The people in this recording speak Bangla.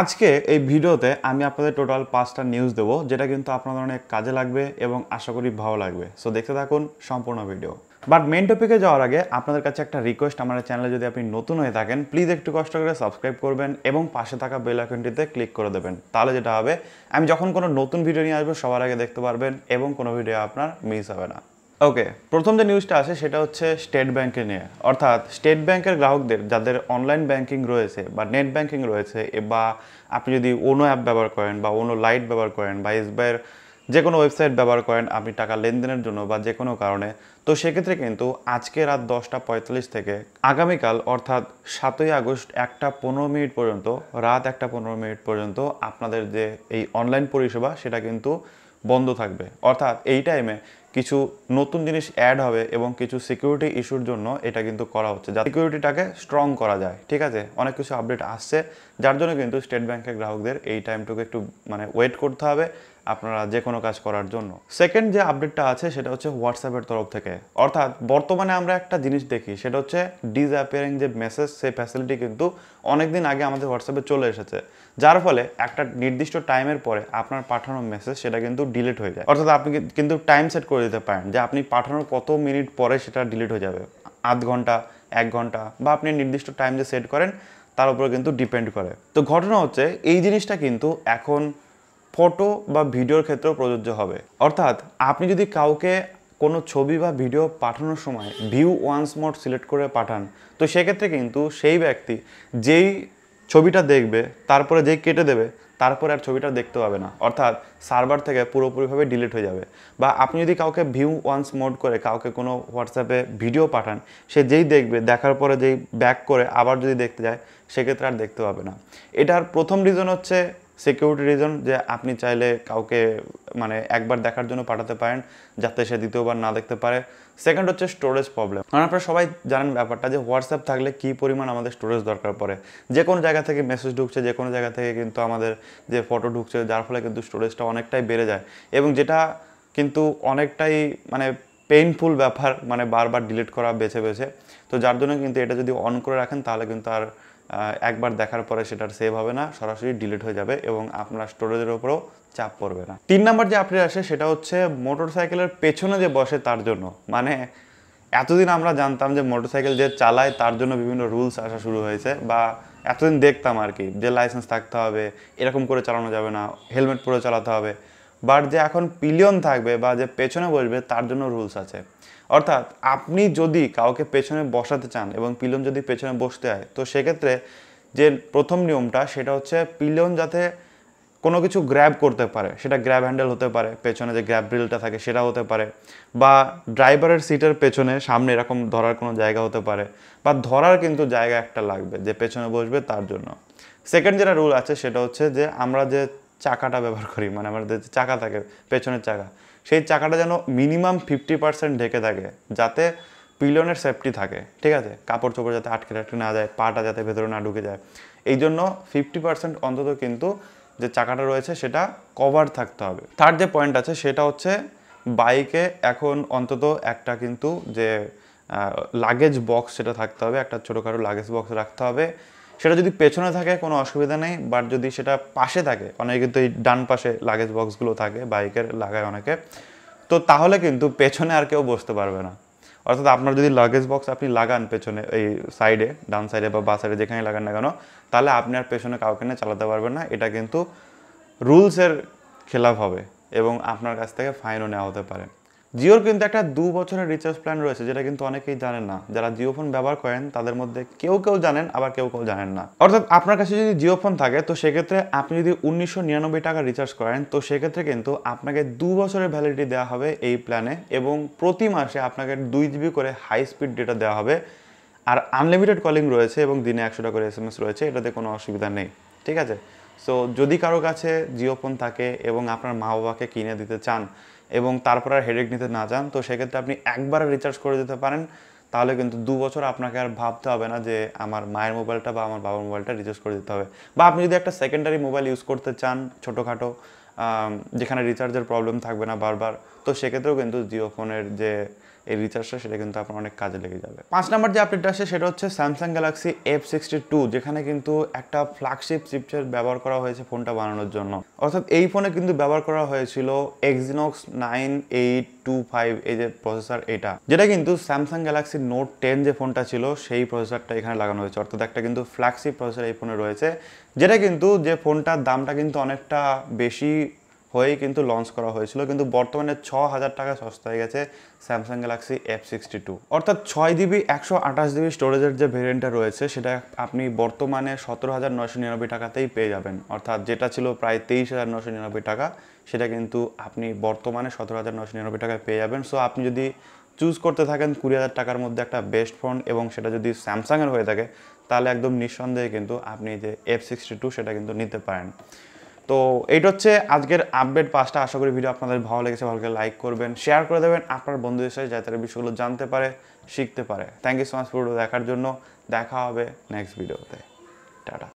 আজকে এই ভিডিওতে আমি আপনাদের টোটাল পাঁচটা নিউজ দেবো যেটা কিন্তু আপনাদের অনেক কাজে লাগবে এবং আশা করি ভালো লাগবে সো দেখতে থাকুন সম্পূর্ণ ভিডিও বাট মেন টপিকে যাওয়ার আগে আপনাদের কাছে একটা রিকোয়েস্ট আমার চ্যানেলে যদি আপনি নতুন হয়ে থাকেন প্লিজ একটু কষ্ট করে সাবস্ক্রাইব করবেন এবং পাশে থাকা বেল আইকনটিতে ক্লিক করে দেবেন তাহলে যেটা হবে আমি যখন কোনো নতুন ভিডিও নিয়ে আসবো সবার আগে দেখতে পারবেন এবং কোনো ভিডিও আপনার মিস হবে না ওকে প্রথম যে নিউজটা আছে সেটা হচ্ছে স্টেট ব্যাংকে নিয়ে অর্থাৎ স্টেট ব্যাংকের গ্রাহকদের যাদের অনলাইন ব্যাংকিং রয়েছে বা নেট ব্যাংকিং রয়েছে বা আপনি যদি অন্য অ্যাপ ব্যবহার করেন বা অন্য লাইট ব্যবহার করেন বা এসবিআইয়ের যে কোনো ওয়েবসাইট ব্যবহার করেন আপনি টাকা লেনদেনের জন্য বা যে কোনো কারণে তো সেক্ষেত্রে কিন্তু আজকে রাত দশটা পঁয়তাল্লিশ থেকে আগামীকাল অর্থাৎ সাতই আগস্ট একটা পনেরো মিনিট পর্যন্ত রাত একটা পনেরো মিনিট পর্যন্ত আপনাদের যে এই অনলাইন পরিষেবা সেটা কিন্তু বন্ধ থাকবে অর্থাৎ এই টাইমে কিছু নতুন জিনিস অ্যাড হবে এবং কিছু সিকিউরিটি ইস্যুর জন্য এটা কিন্তু করা হচ্ছে যা সিকিউরিটিটাকে স্ট্রং করা যায় ঠিক আছে অনেক কিছু আপডেট আসছে যার জন্য কিন্তু স্টেট ব্যাংকের গ্রাহকদের এই টাইমটুকু একটু মানে ওয়েট করতে হবে আপনারা যে কোনো কাজ করার জন্য সেকেন্ড যে আপডেটটা আছে সেটা হচ্ছে হোয়াটসঅ্যাপের তরফ থেকে অর্থাৎ বর্তমানে আমরা একটা জিনিস দেখি সেটা হচ্ছে ডিসঅ্যাপিয়ারিং যে মেসেজ সেই ফ্যাসিলিটি কিন্তু অনেকদিন আগে আমাদের হোয়াটসঅ্যাপে চলে এসেছে যার ফলে একটা নির্দিষ্ট টাইমের পরে আপনার পাঠানো মেসেজ সেটা কিন্তু ডিলিট হয়ে যায় অর্থাৎ আপনি কিন্তু টাইম সেট করে দিতে পারেন যে আপনি পাঠানোর কত মিনিট পরে সেটা ডিলিট হয়ে যাবে আধ ঘন্টা এক ঘন্টা বা আপনি নির্দিষ্ট টাইম যে সেট করেন তার উপরে কিন্তু ডিপেন্ড করে তো ঘটনা হচ্ছে এই জিনিসটা কিন্তু এখন ফটো বা ভিডিওর ক্ষেত্রেও প্রযোজ্য হবে অর্থাৎ আপনি যদি কাউকে কোনো ছবি বা ভিডিও পাঠানোর সময় ভিউ ওয়ান্স মোড সিলেক্ট করে পাঠান তো সেক্ষেত্রে কিন্তু সেই ব্যক্তি যেই ছবিটা দেখবে তারপরে যেই কেটে দেবে তারপরে আর ছবিটা দেখতে পাবে না অর্থাৎ সার্ভার থেকে পুরোপুরিভাবে ডিলিট হয়ে যাবে বা আপনি যদি কাউকে ভিউ ওয়ান্স মোড করে কাউকে কোনো হোয়াটসঅ্যাপে ভিডিও পাঠান সে যেই দেখবে দেখার পরে যেই ব্যাক করে আবার যদি দেখতে যায় সেক্ষেত্রে আর দেখতে পাবে না এটার প্রথম রিজন হচ্ছে সিকিউরিটি রিজন যে আপনি চাইলে কাউকে মানে একবার দেখার জন্য পাঠাতে পারেন যাতে সে দ্বিতীয়বার না দেখতে পারে সেকেন্ড হচ্ছে স্টোরেজ প্রবলেম কারণ আপনারা সবাই জানেন ব্যাপারটা যে হোয়াটসঅ্যাপ থাকলে কী পরিমাণ আমাদের স্টোরেজ দরকার পড়ে যে কোনো জায়গা থেকে মেসেজ ঢুকছে যে কোনো জায়গা থেকে কিন্তু আমাদের যে ফটো ঢুকছে যার ফলে কিন্তু স্টোরেজটা অনেকটাই বেড়ে যায় এবং যেটা কিন্তু অনেকটাই মানে পেইনফুল ব্যাপার মানে বারবার ডিলিট করা বেছে বেছে তো যার জন্য কিন্তু এটা যদি অন করে রাখেন তাহলে কিন্তু আর একবার দেখার পরে সেটার সেভ হবে না সরাসরি ডিলিট হয়ে যাবে এবং আপনার স্টোরেজের ওপরও চাপ পড়বে না তিন নাম্বার যে আপনি আসে সেটা হচ্ছে মোটরসাইকেলের পেছনে যে বসে তার জন্য মানে এতদিন আমরা জানতাম যে মোটরসাইকেল যে চালায় তার জন্য বিভিন্ন রুলস আসা শুরু হয়েছে বা এতদিন দেখতাম আর কি যে লাইসেন্স থাকতে হবে এরকম করে চালানো যাবে না হেলমেট পরে চালাতে হবে বাট যে এখন পিলিয়ন থাকবে বা যে পেছনে বসবে তার জন্য রুলস আছে অর্থাৎ আপনি যদি কাউকে পেছনে বসাতে চান এবং পিলিয়ন যদি পেছনে বসতে হয় তো সেক্ষেত্রে যে প্রথম নিয়মটা সেটা হচ্ছে পিলিয়ন যাতে কোনো কিছু গ্র্যাব করতে পারে সেটা গ্র্যাব হ্যান্ডেল হতে পারে পেছনে যে গ্র্যাব ড্রিলটা থাকে সেটা হতে পারে বা ড্রাইভারের সিটের পেছনে সামনে এরকম ধরার কোনো জায়গা হতে পারে বা ধরার কিন্তু জায়গা একটা লাগবে যে পেছনে বসবে তার জন্য সেকেন্ড যেটা রুল আছে সেটা হচ্ছে যে আমরা যে চাকাটা ব্যবহার করি মানে আমাদের যে চাকা থাকে পেছনের চাকা সেই চাকাটা যেন মিনিমাম ফিফটি পার্সেন্ট ঢেকে থাকে যাতে পিলনের সেফটি থাকে ঠিক আছে কাপড় চোপড় যাতে আটকে আটকে না যায় পাটা যাতে ভেতরে না ঢুকে যায় এই জন্য ফিফটি পার্সেন্ট অন্তত কিন্তু যে চাকাটা রয়েছে সেটা কভার থাকতে হবে তার যে পয়েন্ট আছে সেটা হচ্ছে বাইকে এখন অন্তত একটা কিন্তু যে লাগেজ বক্স সেটা থাকতে হবে একটা ছোটোখাটো লাগেজ বক্স রাখতে হবে সেটা যদি পেছনে থাকে কোনো অসুবিধা নেই বাট যদি সেটা পাশে থাকে অনেকে কিন্তু এই ডান পাশে লাগেজ বক্সগুলো থাকে বাইকের লাগায় অনেকে তো তাহলে কিন্তু পেছনে আর কেউ বসতে পারবে না অর্থাৎ আপনার যদি লাগেজ বক্স আপনি লাগান পেছনে এই সাইডে ডান সাইডে বা বা সাইডে যেখানে লাগান না কেন তাহলে আপনি আর পেছনে কাউকে না চালাতে পারবেন না এটা কিন্তু রুলসের খেলাফ হবে এবং আপনার কাছ থেকে ফাইনও নেওয়া হতে পারে জিওর কিন্তু একটা দু বছরের রিচার্জ প্ল্যান রয়েছে যেটা কিন্তু অনেকেই জানেন না যারা জিও ফোন ব্যবহার করেন তাদের মধ্যে কেউ কেউ জানেন আবার কেউ কেউ জানেন না অর্থাৎ আপনার কাছে যদি জিও ফোন থাকে তো সেক্ষেত্রে আপনি যদি উনিশশো নিরানব্বই টাকা রিচার্জ করেন তো সেক্ষেত্রে কিন্তু আপনাকে দু বছরের ভ্যালিডিটি দেওয়া হবে এই প্ল্যানে এবং প্রতি মাসে আপনাকে দুই জিবি করে হাই স্পিড ডেটা দেওয়া হবে আর আনলিমিটেড কলিং রয়েছে এবং দিনে একশোটা করে এস এম এস রয়েছে এটাতে কোনো অসুবিধা নেই ঠিক আছে সো যদি কারো কাছে জিও ফোন থাকে এবং আপনার মা বাবাকে কিনে দিতে চান এবং তারপর আর হেডেক নিতে না যান তো সেক্ষেত্রে আপনি একবার রিচার্জ করে দিতে পারেন তাহলে কিন্তু দু বছর আপনাকে আর ভাবতে হবে না যে আমার মায়ের মোবাইলটা বা আমার বাবার মোবাইলটা রিচার্জ করে দিতে হবে বা আপনি যদি একটা সেকেন্ডারি মোবাইল ইউজ করতে চান ছোটোখাটো যেখানে রিচার্জের প্রবলেম থাকবে না বারবার তো সেক্ষেত্রেও কিন্তু জিও ফোনের যে এই রিচার্জটা সেটা কিন্তু আপনার অনেক কাজে লেগে যাবে পাঁচ নাম্বার যে আপডেট আসে সেটা হচ্ছে Samsung Galaxy F sixty two যেখানে কিন্তু একটা ফ্ল্যাগশিপ চিপসেট ব্যবহার করা হয়েছে ফোনটা বানানোর জন্য অর্থাৎ এই ফোনে কিন্তু ব্যবহার করা হয়েছিল Exynos nine eight two five এই যে প্রসেসর এটা যেটা কিন্তু স্যামসাং গ্যালাক্সি নোট টেন যে ফোনটা ছিল সেই প্রসেসরটা এখানে লাগানো হয়েছে অর্থাৎ একটা কিন্তু ফ্ল্যাগশিপ প্রসেসর এই ফোনে রয়েছে যেটা কিন্তু যে ফোনটার দামটা কিন্তু অনেকটা বেশি হয়েই কিন্তু লঞ্চ করা হয়েছিল কিন্তু বর্তমানে ছ হাজার টাকা সস্তা হয়ে গেছে Samsung Galaxy F sixty two অর্থাৎ ছয় জিবি একশো আঠাশ জিবি স্টোরেজের যে ভেরিয়েন্টটা রয়েছে সেটা আপনি বর্তমানে সতেরো হাজার নয়শো নিরানব্বই টাকাতেই পেয়ে যাবেন অর্থাৎ যেটা ছিল প্রায় তেইশ হাজার নশো নিরানব্বই টাকা সেটা কিন্তু আপনি বর্তমানে সতেরো হাজার নশো নিরানব্বই টাকায় পেয়ে যাবেন সো আপনি যদি চুজ করতে থাকেন কুড়ি হাজার টাকার মধ্যে একটা বেস্ট ফোন এবং সেটা যদি স্যামসাংয়ের হয়ে থাকে তাহলে একদম নিঃসন্দেহে কিন্তু আপনি যে এফ সিক্সটি টু সেটা কিন্তু নিতে পারেন তো এইটা হচ্ছে আজকের আপডেট পাঁচটা আশা করি ভিডিও আপনাদের ভালো লেগেছে ভালো করে লাইক করবেন শেয়ার করে দেবেন আপনার বন্ধুদের সাথে যাতে তারা বিষয়গুলো জানতে পারে শিখতে পারে থ্যাংক ইউ সো মাচ পুরো দেখার জন্য দেখা হবে নেক্সট ভিডিওতে টাটা